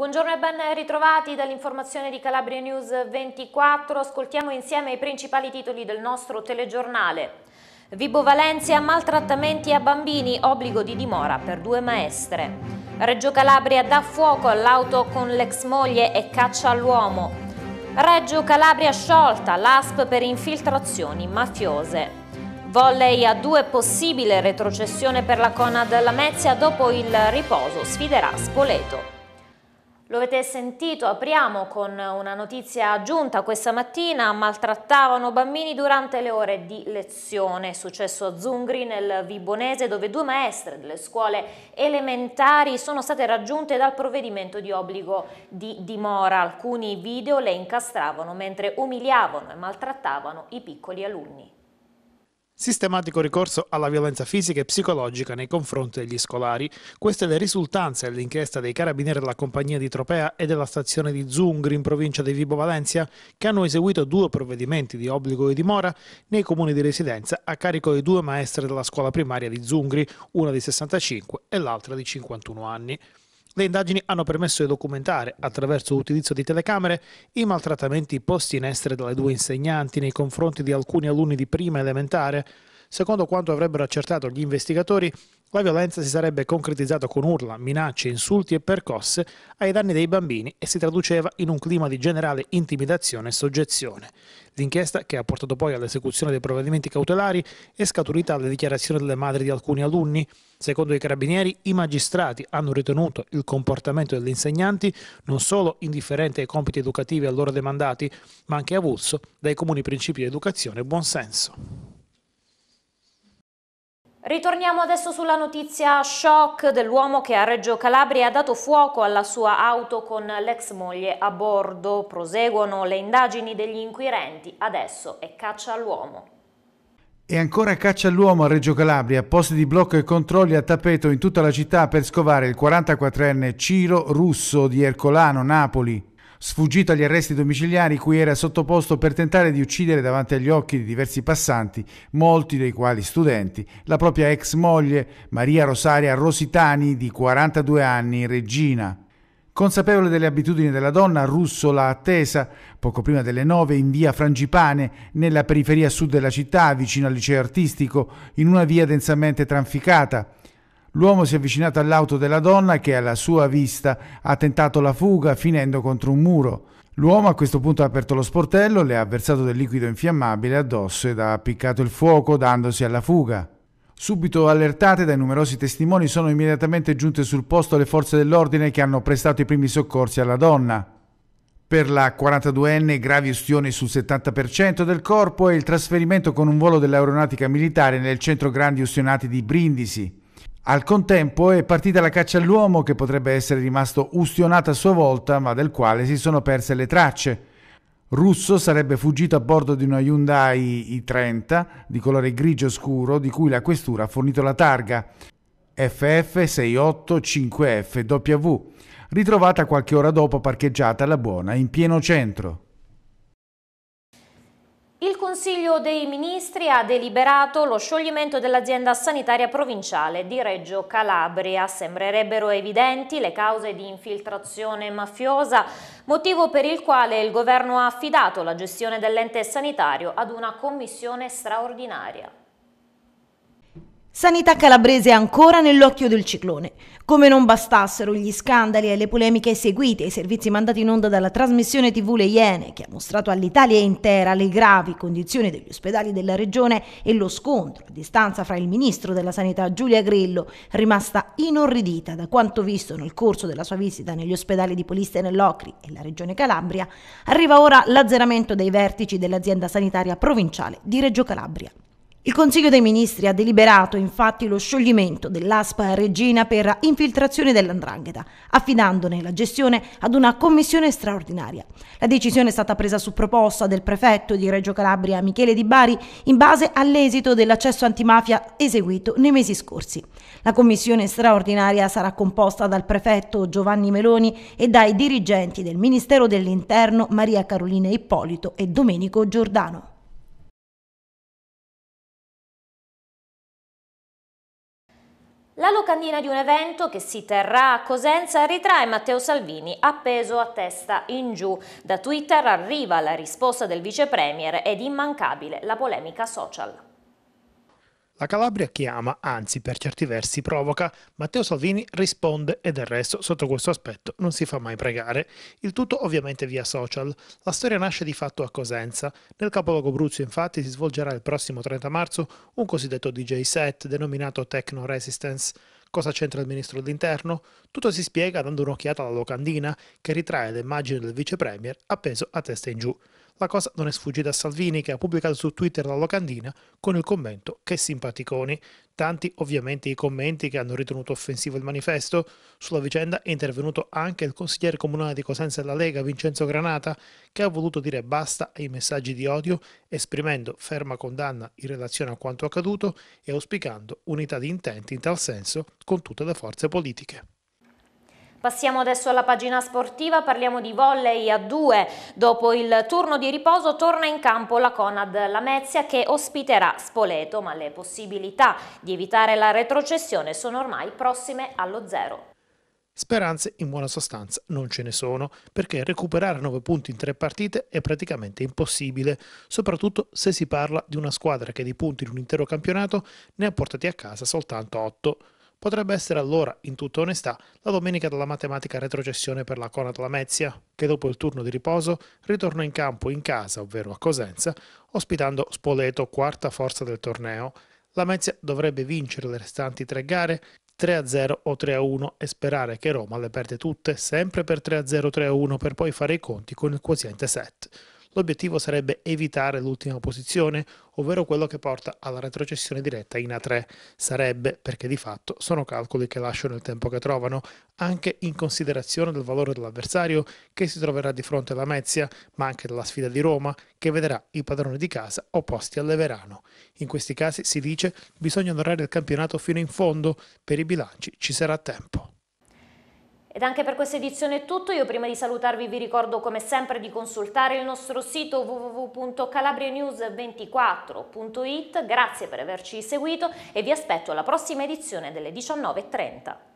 Buongiorno e ben ritrovati dall'informazione di Calabria News 24. Ascoltiamo insieme i principali titoli del nostro telegiornale. Vibo Valencia, maltrattamenti a bambini, obbligo di dimora per due maestre. Reggio Calabria dà fuoco all'auto con l'ex moglie e caccia all'uomo. Reggio Calabria sciolta, l'ASP per infiltrazioni mafiose. Volley a due possibile retrocessione per la Conad Lamezia dopo il riposo, sfiderà Spoleto. Lo avete sentito, apriamo con una notizia aggiunta questa mattina, maltrattavano bambini durante le ore di lezione, successo a Zungri nel Vibonese dove due maestre delle scuole elementari sono state raggiunte dal provvedimento di obbligo di dimora, alcuni video le incastravano mentre umiliavano e maltrattavano i piccoli alunni sistematico ricorso alla violenza fisica e psicologica nei confronti degli scolari. Queste le risultanze dell'inchiesta dei carabinieri della compagnia di Tropea e della stazione di Zungri in provincia di Vibo Valencia, che hanno eseguito due provvedimenti di obbligo di dimora nei comuni di residenza a carico di due maestre della scuola primaria di Zungri, una di 65 e l'altra di 51 anni. Le indagini hanno permesso di documentare, attraverso l'utilizzo di telecamere, i maltrattamenti posti in essere dalle due insegnanti nei confronti di alcuni alunni di prima elementare. Secondo quanto avrebbero accertato gli investigatori, la violenza si sarebbe concretizzata con urla, minacce, insulti e percosse ai danni dei bambini e si traduceva in un clima di generale intimidazione e soggezione. L'inchiesta, che ha portato poi all'esecuzione dei provvedimenti cautelari, è scaturita dalle dichiarazioni delle madri di alcuni alunni. Secondo i carabinieri, i magistrati hanno ritenuto il comportamento degli insegnanti non solo indifferente ai compiti educativi a loro demandati, ma anche avulso dai comuni principi di educazione e buonsenso. Ritorniamo adesso sulla notizia shock dell'uomo che a Reggio Calabria ha dato fuoco alla sua auto con l'ex moglie a bordo. Proseguono le indagini degli inquirenti, adesso è caccia all'uomo. E ancora caccia all'uomo a Reggio Calabria, posti di blocco e controlli a tappeto in tutta la città per scovare il 44enne Ciro Russo di Ercolano, Napoli sfuggito agli arresti domiciliari cui era sottoposto per tentare di uccidere davanti agli occhi di diversi passanti, molti dei quali studenti, la propria ex moglie Maria Rosaria Rositani di 42 anni, regina. Consapevole delle abitudini della donna, Russo l'ha attesa poco prima delle nove in via Frangipane, nella periferia sud della città, vicino al liceo artistico, in una via densamente tranficata. L'uomo si è avvicinato all'auto della donna che alla sua vista ha tentato la fuga finendo contro un muro. L'uomo a questo punto ha aperto lo sportello, le ha versato del liquido infiammabile addosso ed ha appiccato il fuoco dandosi alla fuga. Subito allertate dai numerosi testimoni sono immediatamente giunte sul posto le forze dell'ordine che hanno prestato i primi soccorsi alla donna. Per la 42enne gravi ustioni sul 70% del corpo e il trasferimento con un volo dell'aeronautica militare nel centro grandi ustionati di Brindisi. Al contempo è partita la caccia all'uomo che potrebbe essere rimasto ustionato a sua volta, ma del quale si sono perse le tracce. Russo sarebbe fuggito a bordo di una Hyundai i30 di colore grigio scuro di cui la questura ha fornito la targa FF685FW, ritrovata qualche ora dopo parcheggiata alla buona in pieno centro. Consiglio dei Ministri ha deliberato lo scioglimento dell'azienda sanitaria provinciale di Reggio Calabria. Sembrerebbero evidenti le cause di infiltrazione mafiosa, motivo per il quale il governo ha affidato la gestione dell'ente sanitario ad una commissione straordinaria. Sanità calabrese ancora nell'occhio del ciclone. Come non bastassero gli scandali e le polemiche seguite ai servizi mandati in onda dalla trasmissione TV Le Iene, che ha mostrato all'Italia intera le gravi condizioni degli ospedali della regione e lo scontro a distanza fra il ministro della Sanità Giulia Grillo, rimasta inorridita da quanto visto nel corso della sua visita negli ospedali di Poliste e nell'Ocri e la regione Calabria, arriva ora l'azzeramento dei vertici dell'azienda sanitaria provinciale di Reggio Calabria. Il Consiglio dei Ministri ha deliberato infatti lo scioglimento dell'ASPA Regina per infiltrazione dell'andrangheta, affidandone la gestione ad una commissione straordinaria. La decisione è stata presa su proposta del prefetto di Reggio Calabria Michele Di Bari in base all'esito dell'accesso antimafia eseguito nei mesi scorsi. La commissione straordinaria sarà composta dal prefetto Giovanni Meloni e dai dirigenti del Ministero dell'Interno Maria Carolina Ippolito e Domenico Giordano. La locandina di un evento che si terrà a Cosenza ritrae Matteo Salvini appeso a testa in giù. Da Twitter arriva la risposta del vicepremier ed immancabile la polemica social. La Calabria chiama, anzi per certi versi provoca, Matteo Salvini risponde e del resto sotto questo aspetto non si fa mai pregare. Il tutto ovviamente via social. La storia nasce di fatto a Cosenza. Nel capoluogo Bruzio infatti si svolgerà il prossimo 30 marzo un cosiddetto DJ set denominato Techno Resistance. Cosa c'entra il ministro dell'interno? Tutto si spiega dando un'occhiata alla locandina che ritrae le immagini del vice premier appeso a testa in giù. La cosa non è sfuggita a Salvini che ha pubblicato su Twitter la locandina con il commento che simpaticoni. Tanti ovviamente i commenti che hanno ritenuto offensivo il manifesto. Sulla vicenda è intervenuto anche il consigliere comunale di Cosenza della Lega Vincenzo Granata che ha voluto dire basta ai messaggi di odio esprimendo ferma condanna in relazione a quanto accaduto e auspicando unità di intenti in tal senso con tutte le forze politiche. Passiamo adesso alla pagina sportiva, parliamo di volley a due. Dopo il turno di riposo torna in campo la Conad Lamezia che ospiterà Spoleto, ma le possibilità di evitare la retrocessione sono ormai prossime allo zero. Speranze in buona sostanza non ce ne sono, perché recuperare 9 punti in 3 partite è praticamente impossibile, soprattutto se si parla di una squadra che di punti in un intero campionato ne ha portati a casa soltanto 8. Potrebbe essere allora, in tutta onestà, la domenica della matematica retrocessione per la Conat Lamezia, che dopo il turno di riposo ritorna in campo in casa, ovvero a Cosenza, ospitando Spoleto, quarta forza del torneo. Lamezia dovrebbe vincere le restanti tre gare 3-0 o 3-1 e sperare che Roma le perde tutte sempre per 3-0 3-1 per poi fare i conti con il quoziente set. L'obiettivo sarebbe evitare l'ultima posizione, ovvero quello che porta alla retrocessione diretta in A3. Sarebbe perché di fatto sono calcoli che lasciano il tempo che trovano, anche in considerazione del valore dell'avversario che si troverà di fronte alla Mezia, ma anche della sfida di Roma che vederà i padroni di casa opposti al Leverano. In questi casi si dice bisogna onorare il campionato fino in fondo, per i bilanci ci sarà tempo. Ed anche per questa edizione è tutto, io prima di salutarvi vi ricordo come sempre di consultare il nostro sito www.calabrianews24.it, grazie per averci seguito e vi aspetto alla prossima edizione delle 19.30.